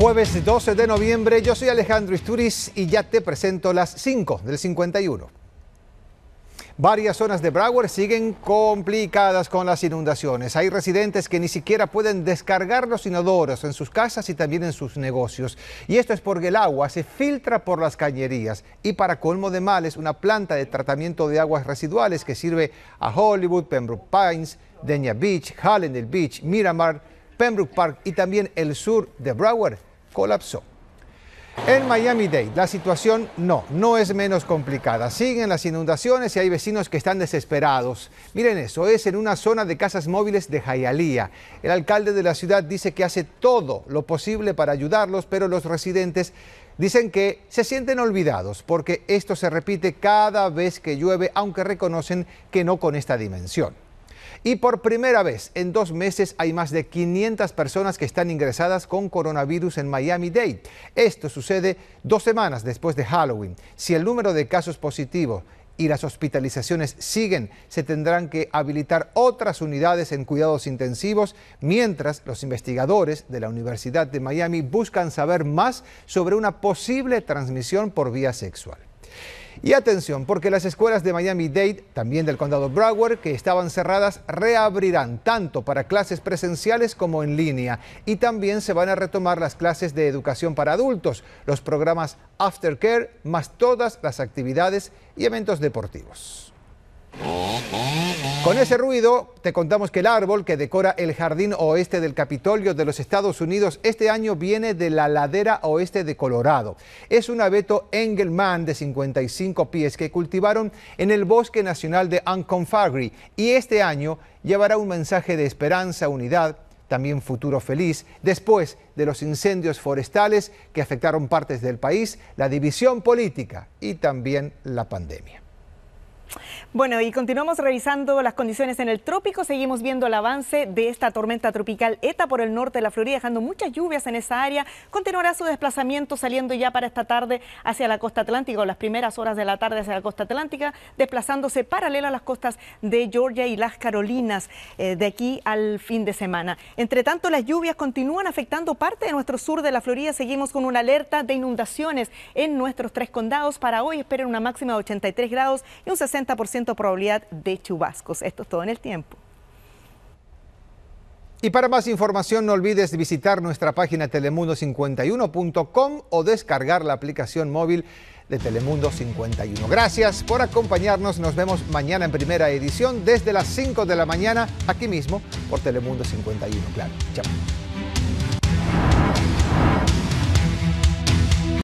Jueves 12 de noviembre, yo soy Alejandro Isturiz y ya te presento las 5 del 51. Varias zonas de Broward siguen complicadas con las inundaciones. Hay residentes que ni siquiera pueden descargar los inodoros en sus casas y también en sus negocios. Y esto es porque el agua se filtra por las cañerías. Y para colmo de males, una planta de tratamiento de aguas residuales que sirve a Hollywood, Pembroke Pines, Denia Beach, Hallandale Beach, Miramar, Pembroke Park y también el sur de Broward colapsó. En Miami-Dade la situación no, no es menos complicada. Siguen las inundaciones y hay vecinos que están desesperados. Miren eso, es en una zona de casas móviles de Hialeah. El alcalde de la ciudad dice que hace todo lo posible para ayudarlos, pero los residentes dicen que se sienten olvidados porque esto se repite cada vez que llueve, aunque reconocen que no con esta dimensión. Y por primera vez en dos meses hay más de 500 personas que están ingresadas con coronavirus en Miami-Dade. Esto sucede dos semanas después de Halloween. Si el número de casos positivo y las hospitalizaciones siguen, se tendrán que habilitar otras unidades en cuidados intensivos, mientras los investigadores de la Universidad de Miami buscan saber más sobre una posible transmisión por vía sexual. Y atención, porque las escuelas de Miami-Dade, también del condado Broward, que estaban cerradas, reabrirán tanto para clases presenciales como en línea. Y también se van a retomar las clases de educación para adultos, los programas Aftercare, más todas las actividades y eventos deportivos. Con ese ruido, te contamos que el árbol que decora el jardín oeste del Capitolio de los Estados Unidos este año viene de la ladera oeste de Colorado. Es un abeto Engelmann de 55 pies que cultivaron en el Bosque Nacional de Anconfagri y este año llevará un mensaje de esperanza, unidad también futuro feliz, después de los incendios forestales que afectaron partes del país, la división política y también la pandemia. Bueno, y continuamos revisando las condiciones en el trópico. Seguimos viendo el avance de esta tormenta tropical ETA por el norte de la Florida, dejando muchas lluvias en esa área. Continuará su desplazamiento saliendo ya para esta tarde hacia la costa atlántica o las primeras horas de la tarde hacia la costa atlántica, desplazándose paralelo a las costas de Georgia y las Carolinas eh, de aquí al fin de semana. Entre tanto, las lluvias continúan afectando parte de nuestro sur de la Florida. Seguimos con una alerta de inundaciones en nuestros tres condados. Para hoy esperen una máxima de 83 grados y un 60 ciento probabilidad de chubascos. Esto es todo en el tiempo. Y para más información no olvides visitar nuestra página telemundo51.com o descargar la aplicación móvil de Telemundo 51. Gracias por acompañarnos. Nos vemos mañana en primera edición desde las 5 de la mañana aquí mismo por Telemundo 51. Claro, chao.